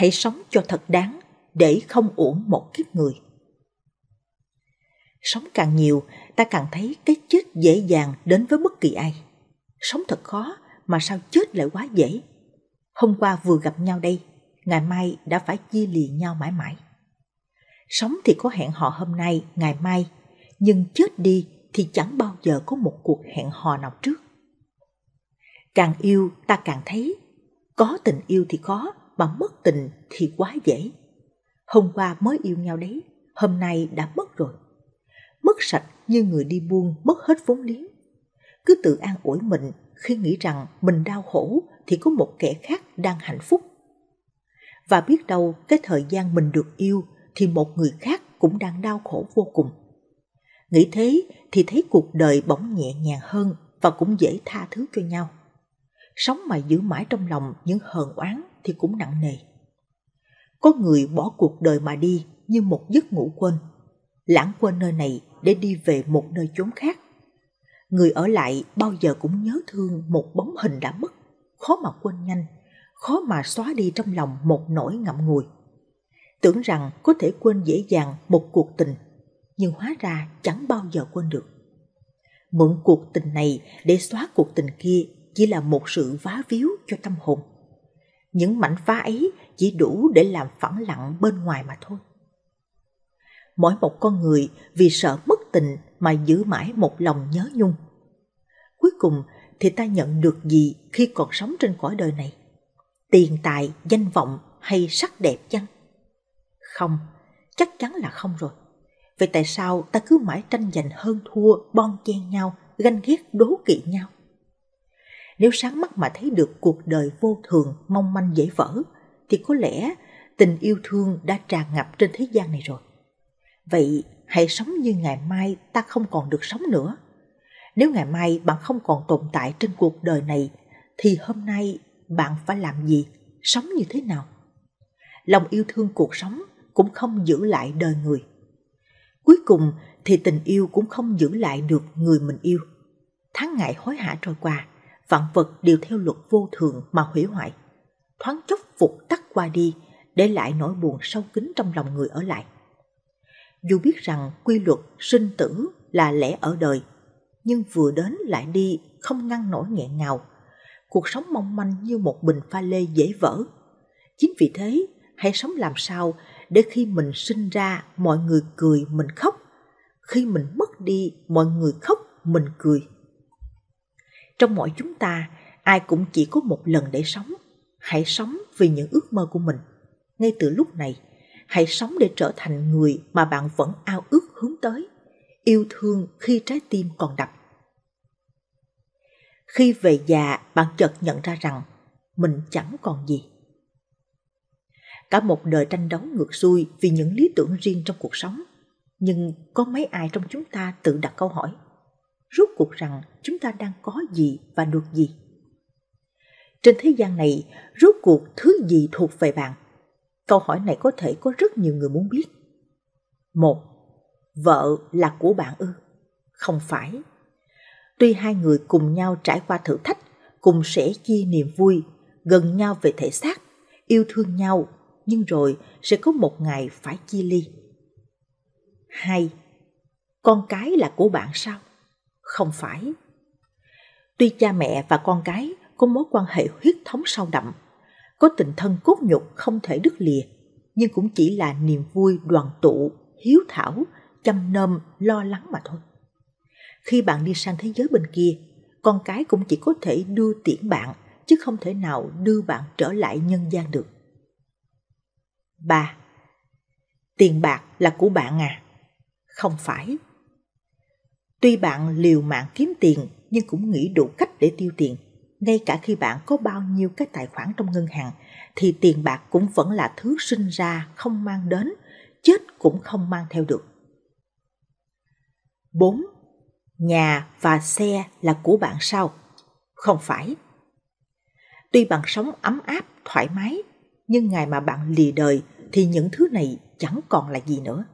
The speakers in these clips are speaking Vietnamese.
hãy sống cho thật đáng để không uổng một kiếp người. Sống càng nhiều, ta càng thấy cái chết dễ dàng đến với bất kỳ ai. Sống thật khó mà sao chết lại quá dễ. Hôm qua vừa gặp nhau đây, ngày mai đã phải chia lìa nhau mãi mãi. Sống thì có hẹn hò hôm nay, ngày mai, nhưng chết đi thì chẳng bao giờ có một cuộc hẹn hò nào trước. Càng yêu ta càng thấy, có tình yêu thì có mà mất tình thì quá dễ. Hôm qua mới yêu nhau đấy, hôm nay đã mất rồi. Mất sạch như người đi buôn mất hết vốn liếng. Cứ tự an ủi mình khi nghĩ rằng mình đau khổ thì có một kẻ khác đang hạnh phúc. Và biết đâu cái thời gian mình được yêu thì một người khác cũng đang đau khổ vô cùng. Nghĩ thế thì thấy cuộc đời bỗng nhẹ nhàng hơn và cũng dễ tha thứ cho nhau. Sống mà giữ mãi trong lòng những hờn oán thì cũng nặng nề. Có người bỏ cuộc đời mà đi như một giấc ngủ quên, lãng quên nơi này để đi về một nơi chốn khác. Người ở lại bao giờ cũng nhớ thương một bóng hình đã mất, khó mà quên nhanh, khó mà xóa đi trong lòng một nỗi ngậm ngùi. Tưởng rằng có thể quên dễ dàng một cuộc tình, nhưng hóa ra chẳng bao giờ quên được. Mượn cuộc tình này để xóa cuộc tình kia chỉ là một sự vá víu cho tâm hồn những mảnh phá ấy chỉ đủ để làm phẳng lặng bên ngoài mà thôi. Mỗi một con người vì sợ mất tình mà giữ mãi một lòng nhớ nhung. Cuối cùng thì ta nhận được gì khi còn sống trên cõi đời này? Tiền tài, danh vọng hay sắc đẹp chăng? Không, chắc chắn là không rồi. Vậy tại sao ta cứ mãi tranh giành hơn thua, bon chen nhau, ganh ghét đố kỵ nhau? Nếu sáng mắt mà thấy được cuộc đời vô thường, mong manh dễ vỡ, thì có lẽ tình yêu thương đã tràn ngập trên thế gian này rồi. Vậy hãy sống như ngày mai ta không còn được sống nữa. Nếu ngày mai bạn không còn tồn tại trên cuộc đời này, thì hôm nay bạn phải làm gì, sống như thế nào? Lòng yêu thương cuộc sống cũng không giữ lại đời người. Cuối cùng thì tình yêu cũng không giữ lại được người mình yêu. Tháng ngày hối hả trôi qua, vạn vật đều theo luật vô thường mà hủy hoại. Thoáng chốc phục tắt qua đi, để lại nỗi buồn sâu kín trong lòng người ở lại. Dù biết rằng quy luật sinh tử là lẽ ở đời, nhưng vừa đến lại đi không ngăn nổi nghẹn ngào. Cuộc sống mong manh như một bình pha lê dễ vỡ. Chính vì thế, hãy sống làm sao để khi mình sinh ra mọi người cười mình khóc, khi mình mất đi mọi người khóc mình cười. Trong mỗi chúng ta, ai cũng chỉ có một lần để sống. Hãy sống vì những ước mơ của mình. Ngay từ lúc này, hãy sống để trở thành người mà bạn vẫn ao ước hướng tới. Yêu thương khi trái tim còn đập. Khi về già, bạn chợt nhận ra rằng mình chẳng còn gì. Cả một đời tranh đấu ngược xuôi vì những lý tưởng riêng trong cuộc sống. Nhưng có mấy ai trong chúng ta tự đặt câu hỏi – rốt cuộc rằng chúng ta đang có gì và được gì. Trên thế gian này, rốt cuộc thứ gì thuộc về bạn? Câu hỏi này có thể có rất nhiều người muốn biết. Một, vợ là của bạn ư? Không phải. Tuy hai người cùng nhau trải qua thử thách, cùng sẻ chia niềm vui, gần nhau về thể xác, yêu thương nhau, nhưng rồi sẽ có một ngày phải chia ly. Hai, con cái là của bạn sao? không phải. Tuy cha mẹ và con cái có mối quan hệ huyết thống sâu đậm, có tình thân cốt nhục không thể đứt lìa, nhưng cũng chỉ là niềm vui đoàn tụ, hiếu thảo, chăm nom, lo lắng mà thôi. Khi bạn đi sang thế giới bên kia, con cái cũng chỉ có thể đưa tiễn bạn, chứ không thể nào đưa bạn trở lại nhân gian được. 3. Tiền bạc là của bạn à? Không phải, Tuy bạn liều mạng kiếm tiền nhưng cũng nghĩ đủ cách để tiêu tiền. Ngay cả khi bạn có bao nhiêu cái tài khoản trong ngân hàng thì tiền bạc cũng vẫn là thứ sinh ra không mang đến, chết cũng không mang theo được. 4. Nhà và xe là của bạn sao? Không phải. Tuy bạn sống ấm áp, thoải mái, nhưng ngày mà bạn lì đời thì những thứ này chẳng còn là gì nữa.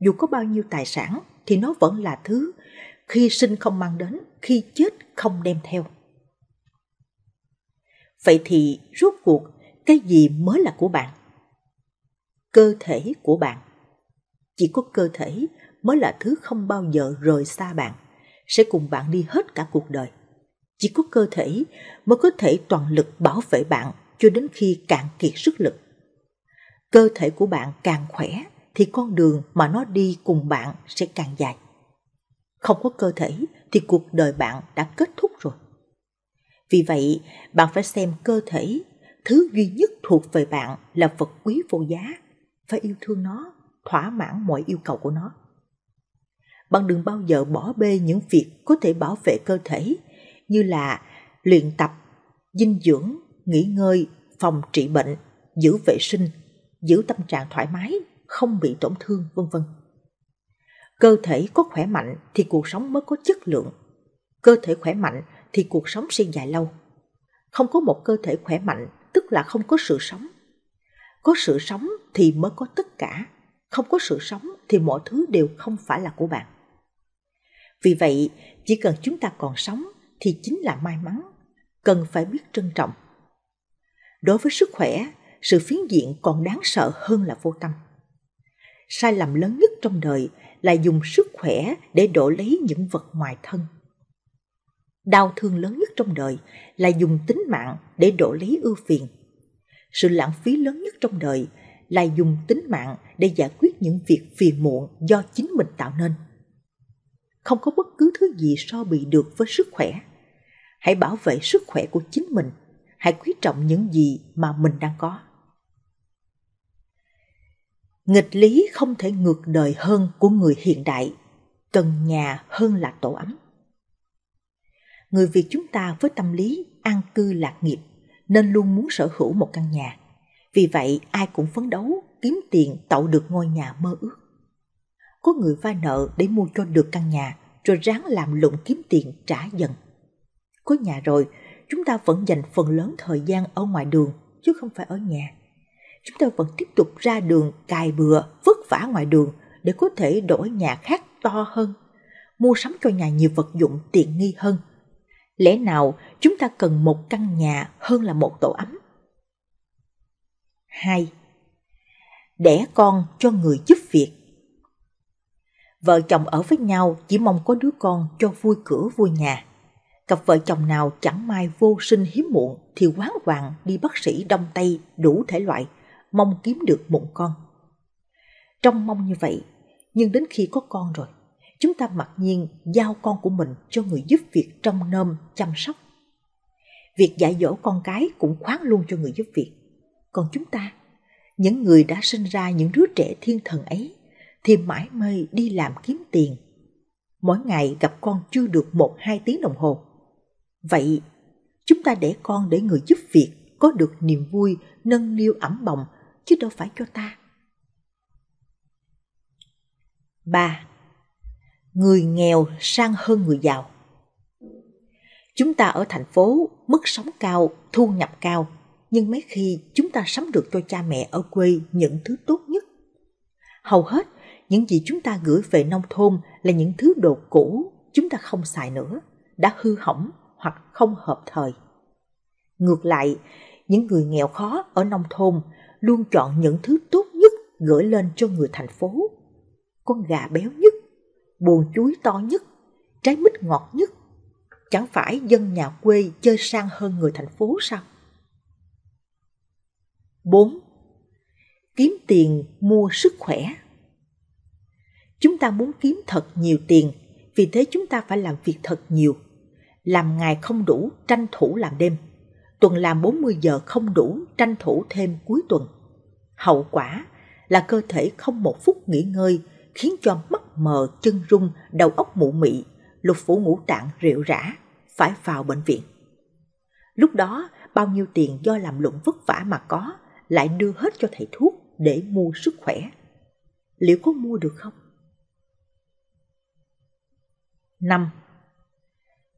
Dù có bao nhiêu tài sản thì nó vẫn là thứ khi sinh không mang đến, khi chết không đem theo. Vậy thì rốt cuộc cái gì mới là của bạn? Cơ thể của bạn. Chỉ có cơ thể mới là thứ không bao giờ rời xa bạn, sẽ cùng bạn đi hết cả cuộc đời. Chỉ có cơ thể mới có thể toàn lực bảo vệ bạn cho đến khi cạn kiệt sức lực. Cơ thể của bạn càng khỏe thì con đường mà nó đi cùng bạn sẽ càng dài. Không có cơ thể thì cuộc đời bạn đã kết thúc rồi. Vì vậy, bạn phải xem cơ thể, thứ duy nhất thuộc về bạn là vật quý vô giá. Phải yêu thương nó, thỏa mãn mọi yêu cầu của nó. Bạn đừng bao giờ bỏ bê những việc có thể bảo vệ cơ thể như là luyện tập, dinh dưỡng, nghỉ ngơi, phòng trị bệnh, giữ vệ sinh, giữ tâm trạng thoải mái, không bị tổn thương, vân vân cơ thể có khỏe mạnh thì cuộc sống mới có chất lượng cơ thể khỏe mạnh thì cuộc sống sẽ dài lâu không có một cơ thể khỏe mạnh tức là không có sự sống có sự sống thì mới có tất cả không có sự sống thì mọi thứ đều không phải là của bạn vì vậy chỉ cần chúng ta còn sống thì chính là may mắn cần phải biết trân trọng đối với sức khỏe sự phiến diện còn đáng sợ hơn là vô tâm sai lầm lớn nhất trong đời là dùng sức khỏe để đổ lấy những vật ngoài thân. Đau thương lớn nhất trong đời là dùng tính mạng để đổ lấy ưu phiền. Sự lãng phí lớn nhất trong đời là dùng tính mạng để giải quyết những việc phiền muộn do chính mình tạo nên. Không có bất cứ thứ gì so bị được với sức khỏe. Hãy bảo vệ sức khỏe của chính mình, hãy quý trọng những gì mà mình đang có nghịch lý không thể ngược đời hơn của người hiện đại cần nhà hơn là tổ ấm người việt chúng ta với tâm lý an cư lạc nghiệp nên luôn muốn sở hữu một căn nhà vì vậy ai cũng phấn đấu kiếm tiền tạo được ngôi nhà mơ ước có người vay nợ để mua cho được căn nhà rồi ráng làm lụng kiếm tiền trả dần có nhà rồi chúng ta vẫn dành phần lớn thời gian ở ngoài đường chứ không phải ở nhà chúng ta vẫn tiếp tục ra đường cài bừa, vất vả ngoài đường để có thể đổi nhà khác to hơn, mua sắm cho nhà nhiều vật dụng tiện nghi hơn. Lẽ nào chúng ta cần một căn nhà hơn là một tổ ấm? 2. Đẻ con cho người giúp việc Vợ chồng ở với nhau chỉ mong có đứa con cho vui cửa vui nhà. Cặp vợ chồng nào chẳng may vô sinh hiếm muộn thì quán hoàng đi bác sĩ đông tây đủ thể loại – mong kiếm được một con. Trong mong như vậy, nhưng đến khi có con rồi, chúng ta mặc nhiên giao con của mình cho người giúp việc trong nôm chăm sóc. Việc dạy dỗ con cái cũng khoán luôn cho người giúp việc. Còn chúng ta, những người đã sinh ra những đứa trẻ thiên thần ấy, thì mãi mê đi làm kiếm tiền. Mỗi ngày gặp con chưa được một hai tiếng đồng hồ. Vậy, chúng ta để con để người giúp việc có được niềm vui, nâng niu ẩm bồng chứ đâu phải cho ta. 3. Người nghèo sang hơn người giàu Chúng ta ở thành phố, mức sống cao, thu nhập cao, nhưng mấy khi chúng ta sắm được cho cha mẹ ở quê những thứ tốt nhất. Hầu hết, những gì chúng ta gửi về nông thôn là những thứ đồ cũ chúng ta không xài nữa, đã hư hỏng hoặc không hợp thời. Ngược lại, những người nghèo khó ở nông thôn luôn chọn những thứ tốt nhất gửi lên cho người thành phố. Con gà béo nhất, buồn chuối to nhất, trái mít ngọt nhất. Chẳng phải dân nhà quê chơi sang hơn người thành phố sao? 4. Kiếm tiền mua sức khỏe Chúng ta muốn kiếm thật nhiều tiền, vì thế chúng ta phải làm việc thật nhiều. Làm ngày không đủ, tranh thủ làm đêm tuần làm 40 giờ không đủ tranh thủ thêm cuối tuần. Hậu quả là cơ thể không một phút nghỉ ngơi khiến cho mắt mờ chân rung, đầu óc mụ mị, lục phủ ngũ tạng rệu rã, phải vào bệnh viện. Lúc đó, bao nhiêu tiền do làm lụng vất vả mà có lại đưa hết cho thầy thuốc để mua sức khỏe. Liệu có mua được không? 5.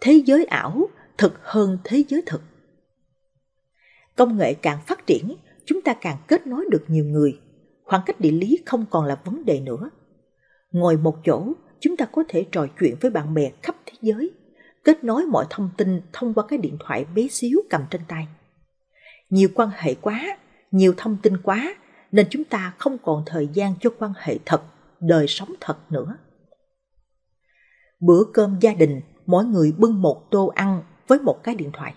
Thế giới ảo thực hơn thế giới thực công nghệ càng phát triển, chúng ta càng kết nối được nhiều người. Khoảng cách địa lý không còn là vấn đề nữa. Ngồi một chỗ, chúng ta có thể trò chuyện với bạn bè khắp thế giới, kết nối mọi thông tin thông qua cái điện thoại bé xíu cầm trên tay. Nhiều quan hệ quá, nhiều thông tin quá, nên chúng ta không còn thời gian cho quan hệ thật, đời sống thật nữa. Bữa cơm gia đình, mỗi người bưng một tô ăn với một cái điện thoại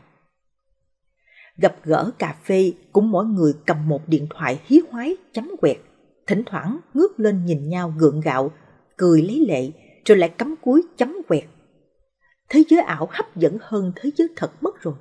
gặp gỡ cà phê cũng mỗi người cầm một điện thoại hí hoái chấm quẹt thỉnh thoảng ngước lên nhìn nhau gượng gạo cười lấy lệ rồi lại cắm cúi chấm quẹt thế giới ảo hấp dẫn hơn thế giới thật mất rồi